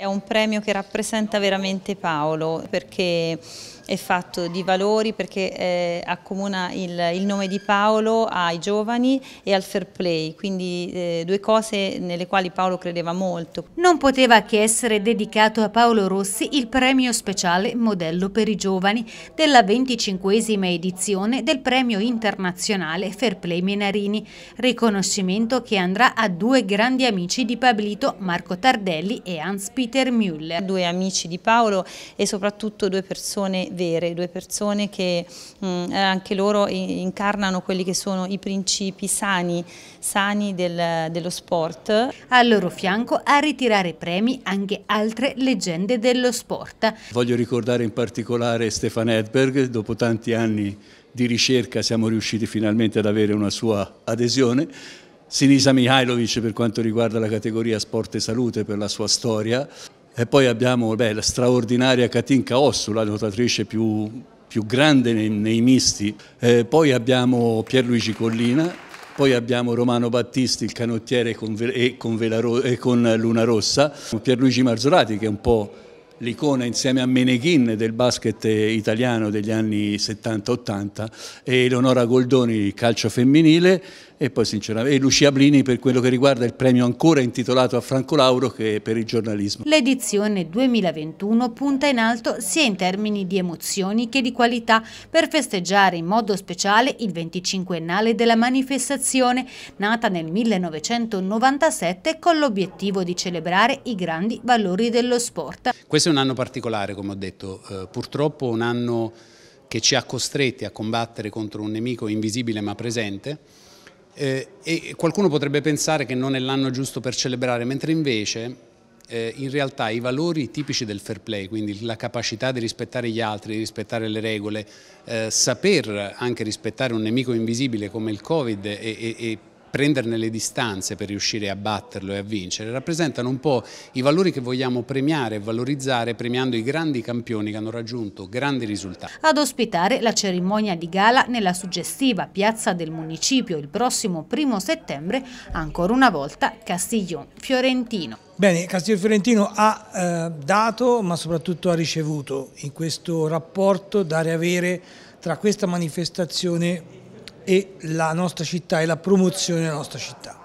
È un premio che rappresenta veramente Paolo perché è fatto di valori, perché eh, accomuna il, il, nome di Paolo ai giovani e al fair play, quindi eh, due cose nelle quali Paolo credeva molto. Non poteva che essere dedicato a Paolo Rossi il premio speciale Modello per i giovani della 25esima edizione del premio internazionale Fair Play Menarini, riconoscimento che andrà a due grandi amici di Pablito, Marco Tardelli e Hans Pitti. Peter Müller. Due amici di Paolo e soprattutto due persone vere, due persone che mh, mm, eh, anche loro incarnano quelli che sono i principi sani, sani del, dello sport. Al loro fianco a ritirare premi anche altre leggende dello sport. Voglio ricordare in particolare Stefan Edberg, dopo tanti anni di ricerca siamo riusciti finalmente ad avere una sua adesione Sinisa Mihailovic per quanto riguarda la categoria sport e salute per la sua storia e poi abbiamo beh, la straordinaria Katinka Ossu, la nuotatrice più, più grande nei, nei misti, e poi abbiamo Pierluigi Collina, poi abbiamo Romano Battisti, il canottiere con, e, con, e con Luna Rossa, Pierluigi Marzolati che è un po' l'icona insieme a Meneghin del basket italiano degli anni 70-80 e Eleonora Goldoni calcio femminile e poi sinceramente e Lucia Blini per quello che riguarda il premio ancora intitolato a Franco Lauro che è per il giornalismo. L'edizione 2021 punta in alto sia in termini di emozioni che di qualità per festeggiare in modo speciale il 25ennale della manifestazione nata nel 1997 con l'obiettivo di celebrare i grandi valori dello sport. Questo questo è un anno particolare, come ho detto, eh, purtroppo un anno che ci ha costretti a combattere contro un nemico invisibile ma presente eh, e qualcuno potrebbe pensare che non è l'anno giusto per celebrare, mentre invece eh, in realtà i valori tipici del fair play, quindi la capacità di rispettare gli altri, di rispettare le regole, eh, saper anche rispettare un nemico invisibile come il Covid e, e, e prenderne le distanze per riuscire a batterlo e a vincere, rappresentano un po' i valori che vogliamo premiare e valorizzare premiando i grandi campioni che hanno raggiunto grandi risultati. Ad ospitare la cerimonia di gala nella suggestiva piazza del municipio il prossimo primo settembre, ancora una volta Castiglion Fiorentino. Bene, Castiglione Fiorentino ha eh, dato ma soprattutto ha ricevuto in questo rapporto dare e avere tra questa manifestazione e la nostra città e la promozione della nostra città.